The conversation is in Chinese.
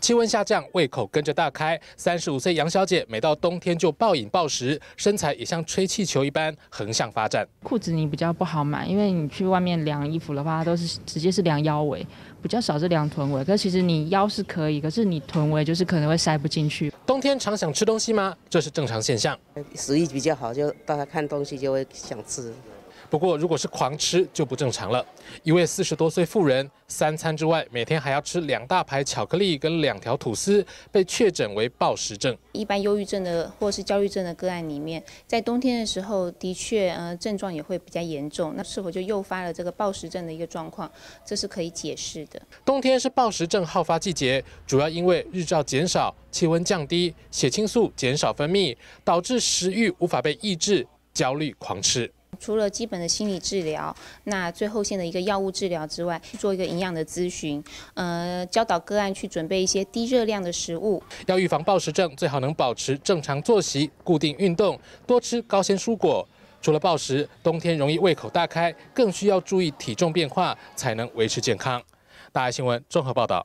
气温下降，胃口跟着大开。三十五岁杨小姐，每到冬天就暴饮暴食，身材也像吹气球一般横向发展。裤子你比较不好买，因为你去外面量衣服的话，都是直接是量腰围，比较少是量臀围。可其实你腰是可以，可是你臀围就是可能会塞不进去。冬天常想吃东西吗？这是正常现象。食欲比较好，就大家看东西就会想吃。不过，如果是狂吃就不正常了。一位四十多岁妇人，三餐之外每天还要吃两大排巧克力跟两条吐司，被确诊为暴食症。一般忧郁症的或是焦虑症的个案里面，在冬天的时候的确呃症状也会比较严重。那是否就诱发了这个暴食症的一个状况？这是可以解释的。冬天是暴食症好发季节，主要因为日照减少、气温降低、血清素减少分泌，导致食欲无法被抑制，焦虑狂吃。除了基本的心理治疗，那最后线的一个药物治疗之外，做一个营养的咨询，呃，教导个案去准备一些低热量的食物。要预防暴食症，最好能保持正常作息、固定运动，多吃高纤蔬果。除了暴食，冬天容易胃口大开，更需要注意体重变化，才能维持健康。大爱新闻综合报道。